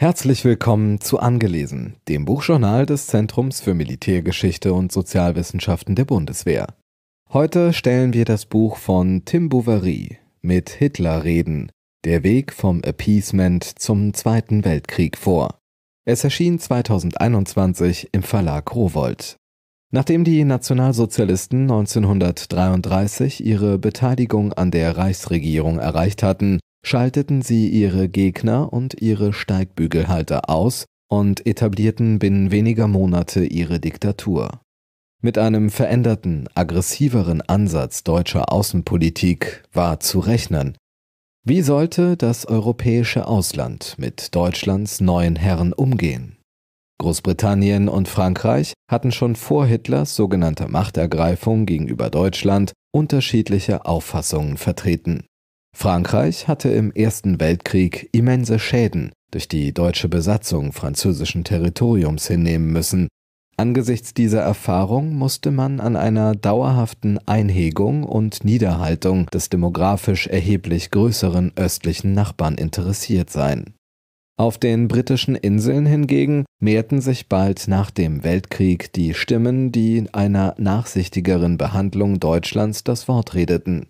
Herzlich willkommen zu Angelesen, dem Buchjournal des Zentrums für Militärgeschichte und Sozialwissenschaften der Bundeswehr. Heute stellen wir das Buch von Tim Bovary mit Hitler reden, der Weg vom Appeasement zum Zweiten Weltkrieg vor. Es erschien 2021 im Verlag Rowold. Nachdem die Nationalsozialisten 1933 ihre Beteiligung an der Reichsregierung erreicht hatten, schalteten sie ihre Gegner und ihre Steigbügelhalter aus und etablierten binnen weniger Monate ihre Diktatur. Mit einem veränderten, aggressiveren Ansatz deutscher Außenpolitik war zu rechnen. Wie sollte das europäische Ausland mit Deutschlands neuen Herren umgehen? Großbritannien und Frankreich hatten schon vor Hitlers sogenannter Machtergreifung gegenüber Deutschland unterschiedliche Auffassungen vertreten. Frankreich hatte im Ersten Weltkrieg immense Schäden durch die deutsche Besatzung französischen Territoriums hinnehmen müssen. Angesichts dieser Erfahrung musste man an einer dauerhaften Einhegung und Niederhaltung des demografisch erheblich größeren östlichen Nachbarn interessiert sein. Auf den britischen Inseln hingegen mehrten sich bald nach dem Weltkrieg die Stimmen, die einer nachsichtigeren Behandlung Deutschlands das Wort redeten.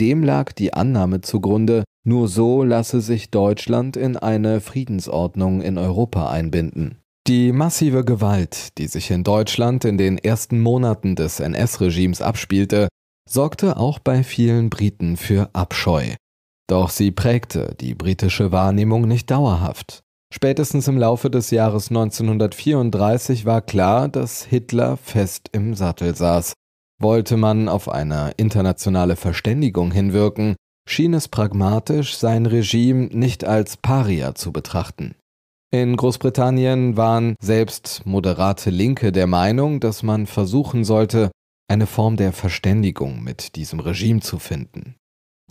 Dem lag die Annahme zugrunde, nur so lasse sich Deutschland in eine Friedensordnung in Europa einbinden. Die massive Gewalt, die sich in Deutschland in den ersten Monaten des NS-Regimes abspielte, sorgte auch bei vielen Briten für Abscheu. Doch sie prägte die britische Wahrnehmung nicht dauerhaft. Spätestens im Laufe des Jahres 1934 war klar, dass Hitler fest im Sattel saß wollte man auf eine internationale Verständigung hinwirken, schien es pragmatisch, sein Regime nicht als Paria zu betrachten. In Großbritannien waren selbst moderate Linke der Meinung, dass man versuchen sollte, eine Form der Verständigung mit diesem Regime zu finden.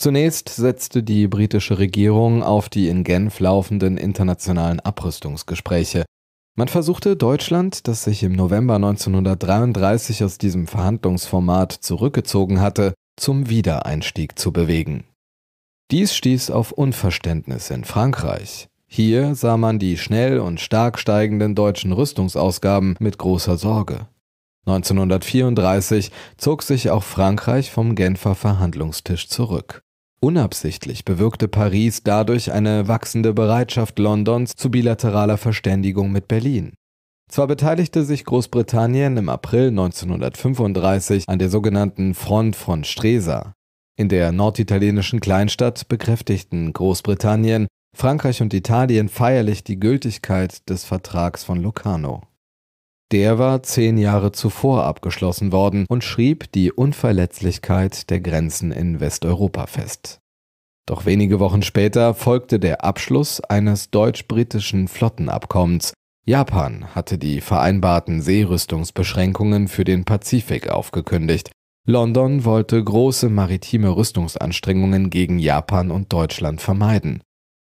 Zunächst setzte die britische Regierung auf die in Genf laufenden internationalen Abrüstungsgespräche, man versuchte Deutschland, das sich im November 1933 aus diesem Verhandlungsformat zurückgezogen hatte, zum Wiedereinstieg zu bewegen. Dies stieß auf Unverständnis in Frankreich. Hier sah man die schnell und stark steigenden deutschen Rüstungsausgaben mit großer Sorge. 1934 zog sich auch Frankreich vom Genfer Verhandlungstisch zurück. Unabsichtlich bewirkte Paris dadurch eine wachsende Bereitschaft Londons zu bilateraler Verständigung mit Berlin. Zwar beteiligte sich Großbritannien im April 1935 an der sogenannten Front von Stresa. In der norditalienischen Kleinstadt bekräftigten Großbritannien, Frankreich und Italien feierlich die Gültigkeit des Vertrags von Locarno. Der war zehn Jahre zuvor abgeschlossen worden und schrieb die Unverletzlichkeit der Grenzen in Westeuropa fest. Doch wenige Wochen später folgte der Abschluss eines deutsch-britischen Flottenabkommens. Japan hatte die vereinbarten Seerüstungsbeschränkungen für den Pazifik aufgekündigt. London wollte große maritime Rüstungsanstrengungen gegen Japan und Deutschland vermeiden.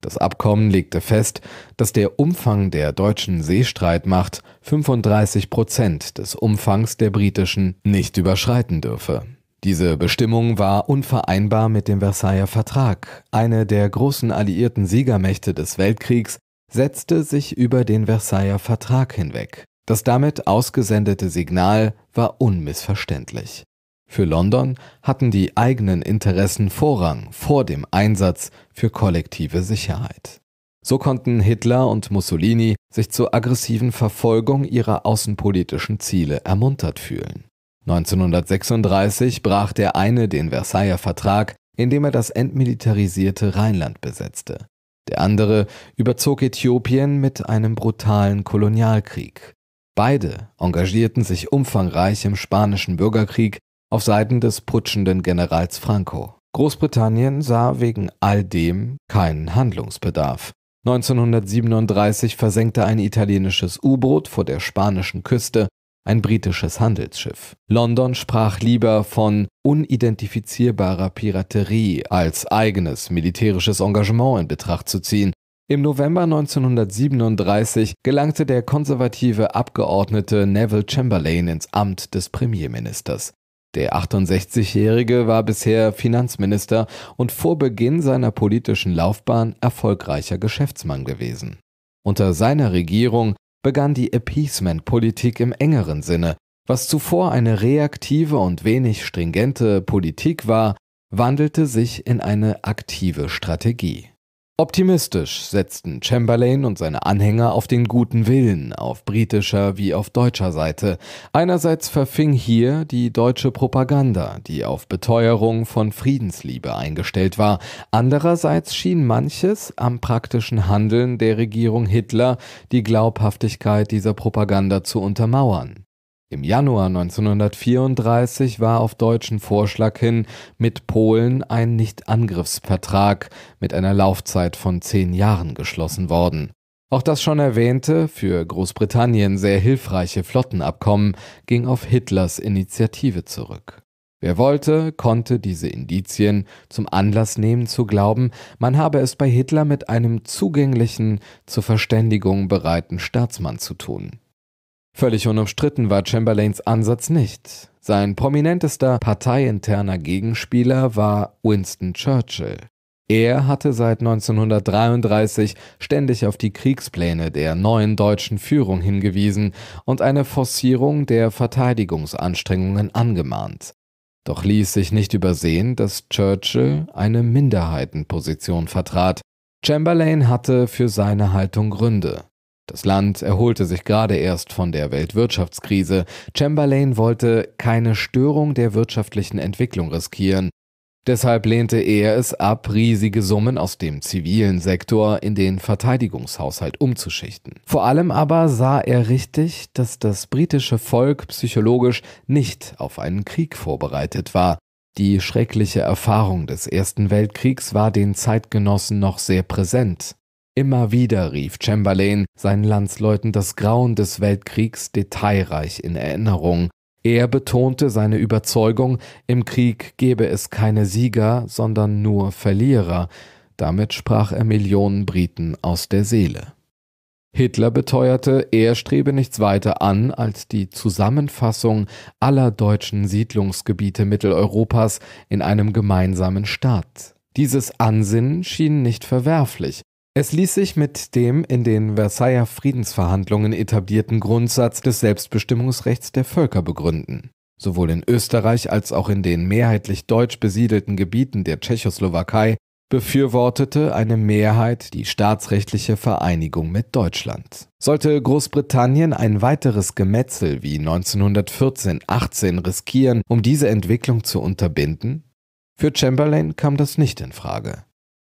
Das Abkommen legte fest, dass der Umfang der deutschen Seestreitmacht 35 Prozent des Umfangs der britischen nicht überschreiten dürfe. Diese Bestimmung war unvereinbar mit dem Versailler Vertrag. Eine der großen alliierten Siegermächte des Weltkriegs setzte sich über den Versailler Vertrag hinweg. Das damit ausgesendete Signal war unmissverständlich. Für London hatten die eigenen Interessen Vorrang vor dem Einsatz für kollektive Sicherheit. So konnten Hitler und Mussolini sich zur aggressiven Verfolgung ihrer außenpolitischen Ziele ermuntert fühlen. 1936 brach der eine den Versailler Vertrag, indem er das entmilitarisierte Rheinland besetzte. Der andere überzog Äthiopien mit einem brutalen Kolonialkrieg. Beide engagierten sich umfangreich im Spanischen Bürgerkrieg auf Seiten des putschenden Generals Franco. Großbritannien sah wegen all dem keinen Handlungsbedarf. 1937 versenkte ein italienisches U-Boot vor der spanischen Küste ein britisches Handelsschiff. London sprach lieber von unidentifizierbarer Piraterie als eigenes militärisches Engagement in Betracht zu ziehen. Im November 1937 gelangte der konservative Abgeordnete Neville Chamberlain ins Amt des Premierministers. Der 68-Jährige war bisher Finanzminister und vor Beginn seiner politischen Laufbahn erfolgreicher Geschäftsmann gewesen. Unter seiner Regierung begann die Appeasement-Politik im engeren Sinne. Was zuvor eine reaktive und wenig stringente Politik war, wandelte sich in eine aktive Strategie. Optimistisch setzten Chamberlain und seine Anhänger auf den guten Willen auf britischer wie auf deutscher Seite. Einerseits verfing hier die deutsche Propaganda, die auf Beteuerung von Friedensliebe eingestellt war. Andererseits schien manches am praktischen Handeln der Regierung Hitler die Glaubhaftigkeit dieser Propaganda zu untermauern. Im Januar 1934 war auf deutschen Vorschlag hin mit Polen ein Nichtangriffsvertrag mit einer Laufzeit von zehn Jahren geschlossen worden. Auch das schon erwähnte, für Großbritannien sehr hilfreiche Flottenabkommen ging auf Hitlers Initiative zurück. Wer wollte, konnte diese Indizien zum Anlass nehmen zu glauben, man habe es bei Hitler mit einem zugänglichen, zur Verständigung bereiten Staatsmann zu tun. Völlig unumstritten war Chamberlains Ansatz nicht. Sein prominentester parteiinterner Gegenspieler war Winston Churchill. Er hatte seit 1933 ständig auf die Kriegspläne der neuen deutschen Führung hingewiesen und eine Forcierung der Verteidigungsanstrengungen angemahnt. Doch ließ sich nicht übersehen, dass Churchill eine Minderheitenposition vertrat. Chamberlain hatte für seine Haltung Gründe. Das Land erholte sich gerade erst von der Weltwirtschaftskrise. Chamberlain wollte keine Störung der wirtschaftlichen Entwicklung riskieren. Deshalb lehnte er es ab, riesige Summen aus dem zivilen Sektor in den Verteidigungshaushalt umzuschichten. Vor allem aber sah er richtig, dass das britische Volk psychologisch nicht auf einen Krieg vorbereitet war. Die schreckliche Erfahrung des Ersten Weltkriegs war den Zeitgenossen noch sehr präsent. Immer wieder rief Chamberlain seinen Landsleuten das Grauen des Weltkriegs detailreich in Erinnerung. Er betonte seine Überzeugung, im Krieg gebe es keine Sieger, sondern nur Verlierer. Damit sprach er Millionen Briten aus der Seele. Hitler beteuerte, er strebe nichts weiter an als die Zusammenfassung aller deutschen Siedlungsgebiete Mitteleuropas in einem gemeinsamen Staat. Dieses Ansinnen schien nicht verwerflich, es ließ sich mit dem in den Versailler Friedensverhandlungen etablierten Grundsatz des Selbstbestimmungsrechts der Völker begründen. Sowohl in Österreich als auch in den mehrheitlich deutsch besiedelten Gebieten der Tschechoslowakei befürwortete eine Mehrheit die staatsrechtliche Vereinigung mit Deutschland. Sollte Großbritannien ein weiteres Gemetzel wie 1914-18 riskieren, um diese Entwicklung zu unterbinden? Für Chamberlain kam das nicht in Frage.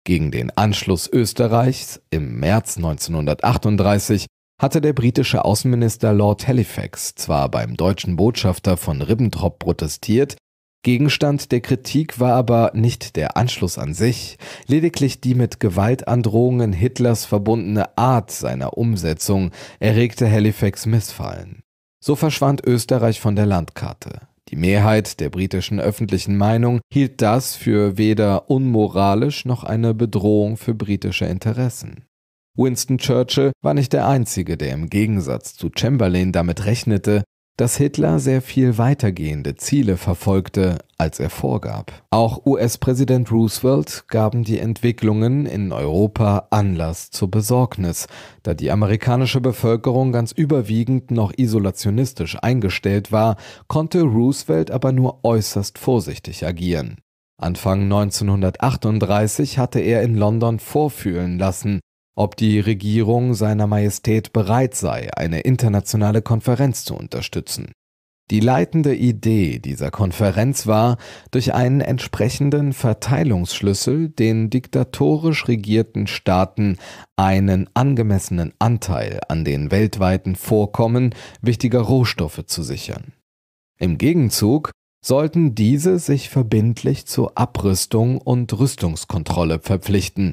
Gegen den Anschluss Österreichs im März 1938 hatte der britische Außenminister Lord Halifax zwar beim deutschen Botschafter von Ribbentrop protestiert, Gegenstand der Kritik war aber nicht der Anschluss an sich, lediglich die mit Gewaltandrohungen Hitlers verbundene Art seiner Umsetzung erregte Halifax Missfallen. So verschwand Österreich von der Landkarte. Die Mehrheit der britischen öffentlichen Meinung hielt das für weder unmoralisch noch eine Bedrohung für britische Interessen. Winston Churchill war nicht der Einzige, der im Gegensatz zu Chamberlain damit rechnete, dass Hitler sehr viel weitergehende Ziele verfolgte, als er vorgab. Auch US-Präsident Roosevelt gaben die Entwicklungen in Europa Anlass zur Besorgnis, da die amerikanische Bevölkerung ganz überwiegend noch isolationistisch eingestellt war, konnte Roosevelt aber nur äußerst vorsichtig agieren. Anfang 1938 hatte er in London vorfühlen lassen, ob die Regierung seiner Majestät bereit sei, eine internationale Konferenz zu unterstützen. Die leitende Idee dieser Konferenz war, durch einen entsprechenden Verteilungsschlüssel den diktatorisch regierten Staaten einen angemessenen Anteil an den weltweiten Vorkommen wichtiger Rohstoffe zu sichern. Im Gegenzug sollten diese sich verbindlich zur Abrüstung und Rüstungskontrolle verpflichten,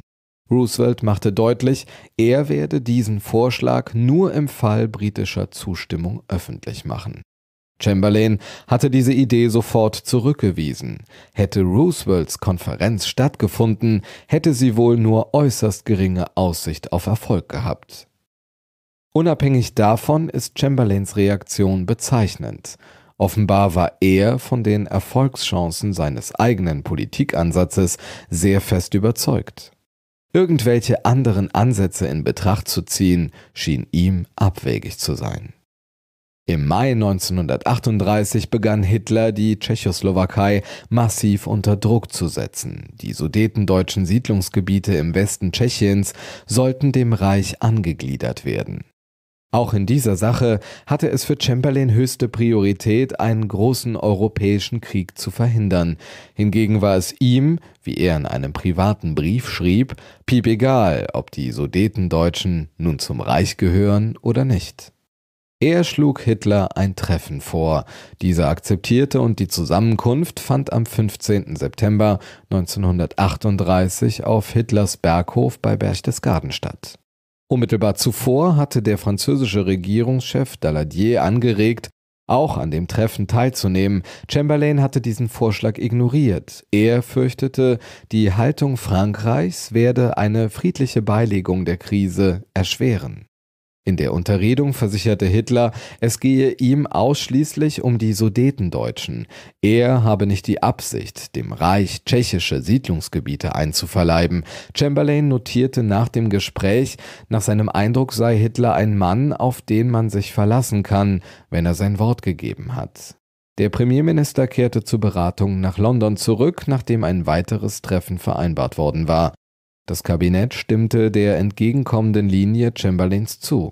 Roosevelt machte deutlich, er werde diesen Vorschlag nur im Fall britischer Zustimmung öffentlich machen. Chamberlain hatte diese Idee sofort zurückgewiesen. Hätte Roosevelts Konferenz stattgefunden, hätte sie wohl nur äußerst geringe Aussicht auf Erfolg gehabt. Unabhängig davon ist Chamberlains Reaktion bezeichnend. Offenbar war er von den Erfolgschancen seines eigenen Politikansatzes sehr fest überzeugt. Irgendwelche anderen Ansätze in Betracht zu ziehen, schien ihm abwegig zu sein. Im Mai 1938 begann Hitler, die Tschechoslowakei massiv unter Druck zu setzen. Die sudetendeutschen Siedlungsgebiete im Westen Tschechiens sollten dem Reich angegliedert werden. Auch in dieser Sache hatte es für Chamberlain höchste Priorität, einen großen europäischen Krieg zu verhindern. Hingegen war es ihm, wie er in einem privaten Brief schrieb, piep egal, ob die Sudetendeutschen nun zum Reich gehören oder nicht. Er schlug Hitler ein Treffen vor. Dieser akzeptierte und die Zusammenkunft fand am 15. September 1938 auf Hitlers Berghof bei Berchtesgaden statt. Unmittelbar zuvor hatte der französische Regierungschef Daladier angeregt, auch an dem Treffen teilzunehmen. Chamberlain hatte diesen Vorschlag ignoriert. Er fürchtete, die Haltung Frankreichs werde eine friedliche Beilegung der Krise erschweren. In der Unterredung versicherte Hitler, es gehe ihm ausschließlich um die Sudetendeutschen. Er habe nicht die Absicht, dem Reich tschechische Siedlungsgebiete einzuverleiben. Chamberlain notierte nach dem Gespräch, nach seinem Eindruck sei Hitler ein Mann, auf den man sich verlassen kann, wenn er sein Wort gegeben hat. Der Premierminister kehrte zur Beratung nach London zurück, nachdem ein weiteres Treffen vereinbart worden war. Das Kabinett stimmte der entgegenkommenden Linie Chamberlains zu.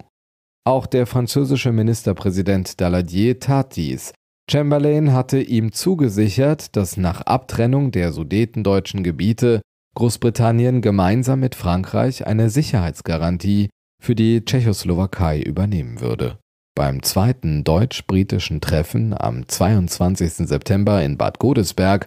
Auch der französische Ministerpräsident Daladier tat dies. Chamberlain hatte ihm zugesichert, dass nach Abtrennung der sudetendeutschen Gebiete Großbritannien gemeinsam mit Frankreich eine Sicherheitsgarantie für die Tschechoslowakei übernehmen würde. Beim zweiten deutsch-britischen Treffen am 22. September in Bad Godesberg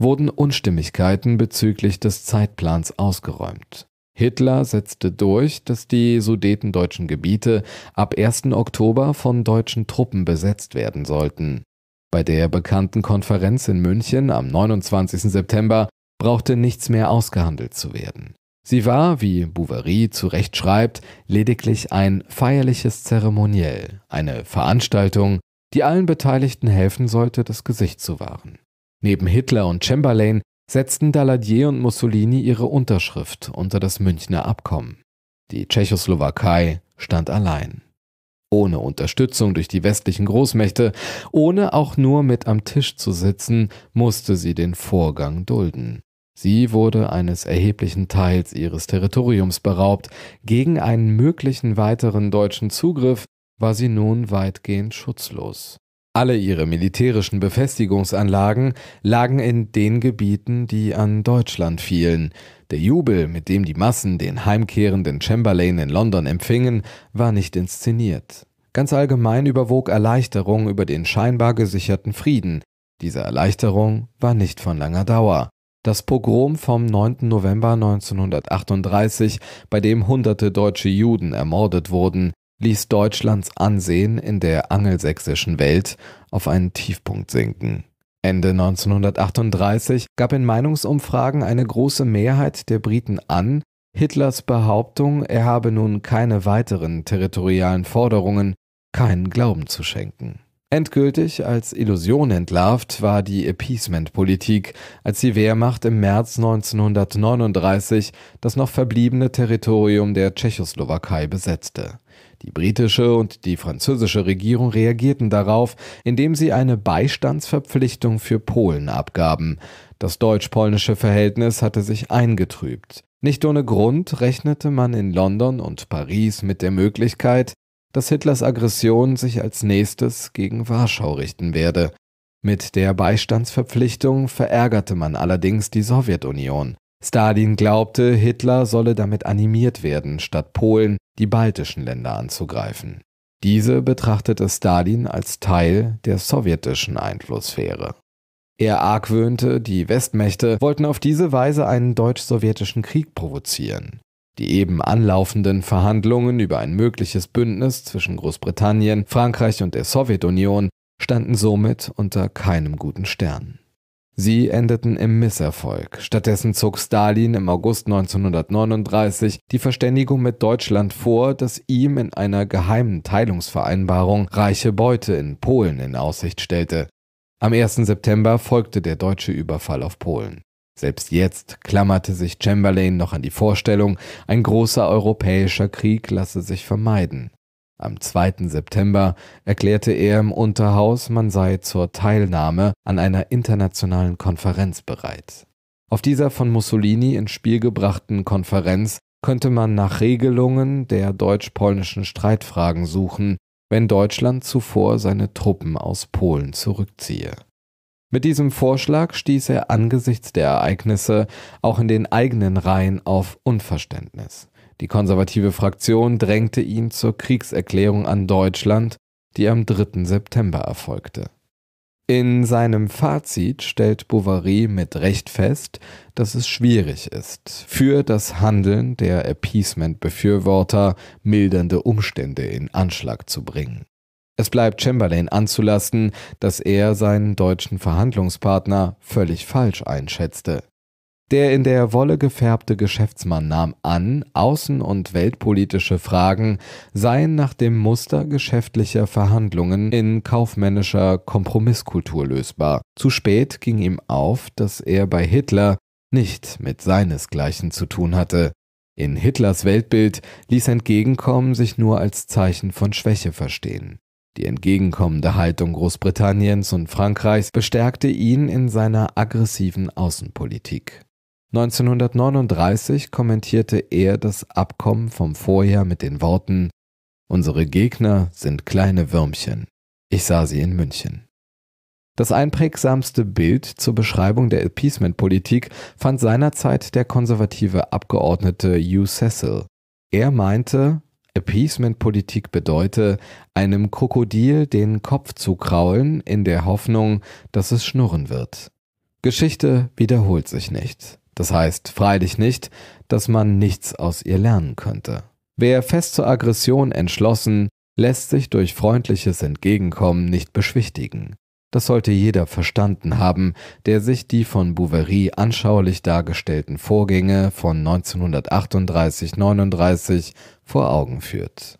wurden Unstimmigkeiten bezüglich des Zeitplans ausgeräumt. Hitler setzte durch, dass die sudetendeutschen Gebiete ab 1. Oktober von deutschen Truppen besetzt werden sollten. Bei der bekannten Konferenz in München am 29. September brauchte nichts mehr ausgehandelt zu werden. Sie war, wie Bouverie zu Recht schreibt, lediglich ein feierliches Zeremoniell, eine Veranstaltung, die allen Beteiligten helfen sollte, das Gesicht zu wahren. Neben Hitler und Chamberlain setzten Daladier und Mussolini ihre Unterschrift unter das Münchner Abkommen. Die Tschechoslowakei stand allein. Ohne Unterstützung durch die westlichen Großmächte, ohne auch nur mit am Tisch zu sitzen, musste sie den Vorgang dulden. Sie wurde eines erheblichen Teils ihres Territoriums beraubt, gegen einen möglichen weiteren deutschen Zugriff war sie nun weitgehend schutzlos. Alle ihre militärischen Befestigungsanlagen lagen in den Gebieten, die an Deutschland fielen. Der Jubel, mit dem die Massen den heimkehrenden Chamberlain in London empfingen, war nicht inszeniert. Ganz allgemein überwog Erleichterung über den scheinbar gesicherten Frieden. Diese Erleichterung war nicht von langer Dauer. Das Pogrom vom 9. November 1938, bei dem hunderte deutsche Juden ermordet wurden, ließ Deutschlands Ansehen in der angelsächsischen Welt auf einen Tiefpunkt sinken. Ende 1938 gab in Meinungsumfragen eine große Mehrheit der Briten an, Hitlers Behauptung, er habe nun keine weiteren territorialen Forderungen, keinen Glauben zu schenken. Endgültig als Illusion entlarvt war die Appeasement-Politik, als die Wehrmacht im März 1939 das noch verbliebene Territorium der Tschechoslowakei besetzte. Die britische und die französische Regierung reagierten darauf, indem sie eine Beistandsverpflichtung für Polen abgaben. Das deutsch-polnische Verhältnis hatte sich eingetrübt. Nicht ohne Grund rechnete man in London und Paris mit der Möglichkeit, dass Hitlers Aggression sich als nächstes gegen Warschau richten werde. Mit der Beistandsverpflichtung verärgerte man allerdings die Sowjetunion. Stalin glaubte, Hitler solle damit animiert werden, statt Polen die baltischen Länder anzugreifen. Diese betrachtete Stalin als Teil der sowjetischen Einflusssphäre. Er argwöhnte, die Westmächte wollten auf diese Weise einen deutsch-sowjetischen Krieg provozieren. Die eben anlaufenden Verhandlungen über ein mögliches Bündnis zwischen Großbritannien, Frankreich und der Sowjetunion standen somit unter keinem guten Stern. Sie endeten im Misserfolg. Stattdessen zog Stalin im August 1939 die Verständigung mit Deutschland vor, dass ihm in einer geheimen Teilungsvereinbarung reiche Beute in Polen in Aussicht stellte. Am 1. September folgte der deutsche Überfall auf Polen. Selbst jetzt klammerte sich Chamberlain noch an die Vorstellung, ein großer europäischer Krieg lasse sich vermeiden. Am 2. September erklärte er im Unterhaus, man sei zur Teilnahme an einer internationalen Konferenz bereit. Auf dieser von Mussolini ins Spiel gebrachten Konferenz könnte man nach Regelungen der deutsch-polnischen Streitfragen suchen, wenn Deutschland zuvor seine Truppen aus Polen zurückziehe. Mit diesem Vorschlag stieß er angesichts der Ereignisse auch in den eigenen Reihen auf Unverständnis. Die konservative Fraktion drängte ihn zur Kriegserklärung an Deutschland, die am 3. September erfolgte. In seinem Fazit stellt Bovary mit Recht fest, dass es schwierig ist, für das Handeln der Appeasement-Befürworter mildernde Umstände in Anschlag zu bringen. Es bleibt Chamberlain anzulasten, dass er seinen deutschen Verhandlungspartner völlig falsch einschätzte. Der in der Wolle gefärbte Geschäftsmann nahm an, außen- und weltpolitische Fragen seien nach dem Muster geschäftlicher Verhandlungen in kaufmännischer Kompromisskultur lösbar. Zu spät ging ihm auf, dass er bei Hitler nicht mit seinesgleichen zu tun hatte. In Hitlers Weltbild ließ Entgegenkommen sich nur als Zeichen von Schwäche verstehen. Die entgegenkommende Haltung Großbritanniens und Frankreichs bestärkte ihn in seiner aggressiven Außenpolitik. 1939 kommentierte er das Abkommen vom Vorjahr mit den Worten Unsere Gegner sind kleine Würmchen. Ich sah sie in München. Das einprägsamste Bild zur Beschreibung der Appeasement-Politik fand seinerzeit der konservative Abgeordnete Hugh Cecil. Er meinte, Appeasement-Politik bedeute, einem Krokodil den Kopf zu kraulen in der Hoffnung, dass es schnurren wird. Geschichte wiederholt sich nicht. Das heißt freilich nicht, dass man nichts aus ihr lernen könnte. Wer fest zur Aggression entschlossen, lässt sich durch freundliches Entgegenkommen nicht beschwichtigen. Das sollte jeder verstanden haben, der sich die von Bouverie anschaulich dargestellten Vorgänge von 1938-39 vor Augen führt.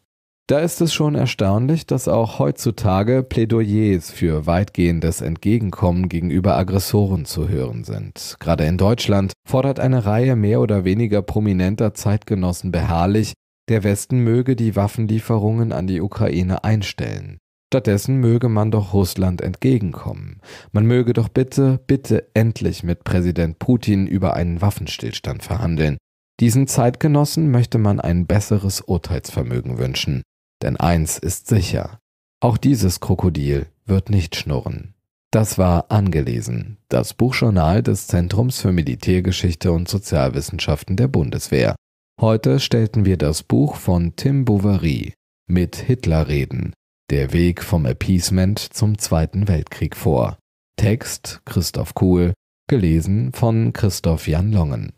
Da ist es schon erstaunlich, dass auch heutzutage Plädoyers für weitgehendes Entgegenkommen gegenüber Aggressoren zu hören sind. Gerade in Deutschland fordert eine Reihe mehr oder weniger prominenter Zeitgenossen beharrlich, der Westen möge die Waffenlieferungen an die Ukraine einstellen. Stattdessen möge man doch Russland entgegenkommen. Man möge doch bitte, bitte endlich mit Präsident Putin über einen Waffenstillstand verhandeln. Diesen Zeitgenossen möchte man ein besseres Urteilsvermögen wünschen. Denn eins ist sicher, auch dieses Krokodil wird nicht schnurren. Das war Angelesen, das Buchjournal des Zentrums für Militärgeschichte und Sozialwissenschaften der Bundeswehr. Heute stellten wir das Buch von Tim Bovary mit Hitlerreden, der Weg vom Appeasement zum Zweiten Weltkrieg vor. Text Christoph Kuhl, gelesen von Christoph Jan Longen.